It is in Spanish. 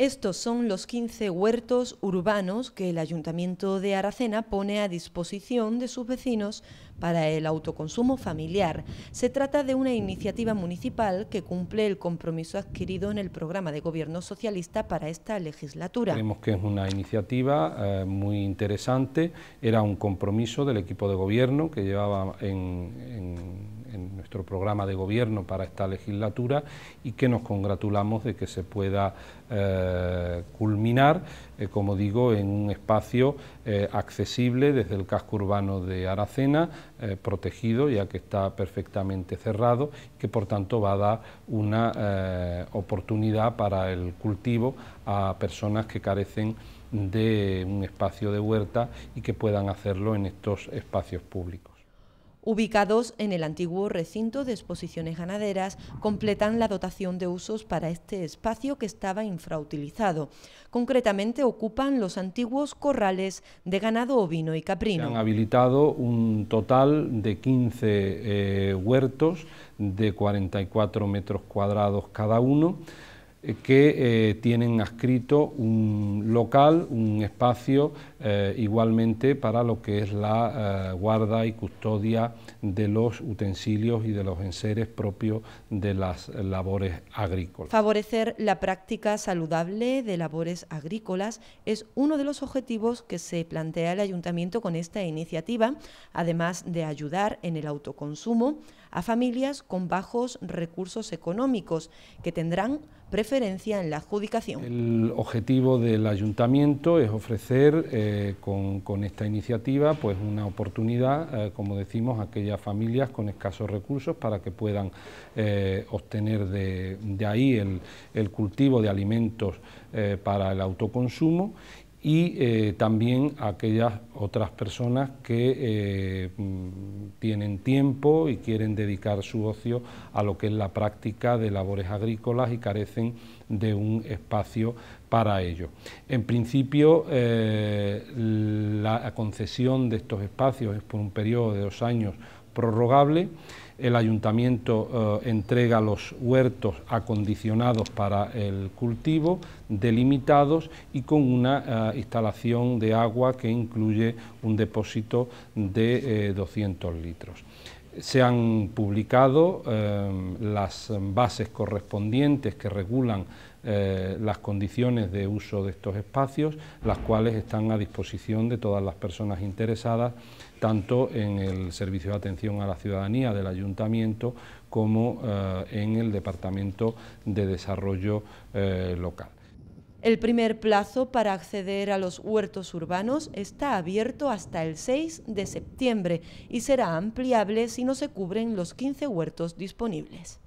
Estos son los 15 huertos urbanos que el Ayuntamiento de Aracena pone a disposición de sus vecinos para el autoconsumo familiar. Se trata de una iniciativa municipal que cumple el compromiso adquirido en el programa de gobierno socialista para esta legislatura. Creemos que es una iniciativa eh, muy interesante, era un compromiso del equipo de gobierno que llevaba en nuestro programa de gobierno para esta legislatura y que nos congratulamos de que se pueda eh, culminar, eh, como digo, en un espacio eh, accesible desde el casco urbano de Aracena, protegido ya que está perfectamente cerrado, que por tanto va a dar una oportunidad para el cultivo a personas que carecen de un espacio de huerta y que puedan hacerlo en estos espacios públicos ubicados en el antiguo recinto de exposiciones ganaderas, completan la dotación de usos para este espacio que estaba infrautilizado. Concretamente ocupan los antiguos corrales de ganado ovino y caprino. Se han habilitado un total de 15 eh, huertos de 44 metros cuadrados cada uno que eh, tienen adscrito un local, un espacio eh, igualmente para lo que es la eh, guarda y custodia de los utensilios y de los enseres propios de las labores agrícolas. Favorecer la práctica saludable de labores agrícolas es uno de los objetivos que se plantea el Ayuntamiento con esta iniciativa, además de ayudar en el autoconsumo, a familias con bajos recursos económicos, que tendrán preferencia en la adjudicación. El objetivo del ayuntamiento es ofrecer eh, con, esta iniciativa pues una oportunidad, eh, como decimos, a aquellas familias con escasos recursos para que puedan eh, obtener de, ahí el, cultivo de alimentos para el autoconsumo y eh, también aquellas otras personas que eh, mm, tienen tiempo y quieren dedicar su ocio a lo que es la práctica de labores agrícolas y carecen de un espacio para ello. En principio, eh, la concesión de estos espacios es por un periodo de dos años prorrogable, el ayuntamiento eh, entrega los huertos acondicionados para el cultivo, delimitados y con una eh, instalación de agua que incluye un depósito de 200 eh, litros. Se han publicado las bases correspondientes que regulan eh, las condiciones de uso de estos espacios, las cuales están a disposición de todas las personas interesadas, tanto en el servicio de atención a la ciudadanía del ayuntamiento como eh, en el Departamento de Desarrollo eh, Local. El primer plazo para acceder a los huertos urbanos está abierto hasta el 6 de septiembre y será ampliable si no se cubren los 15 huertos disponibles.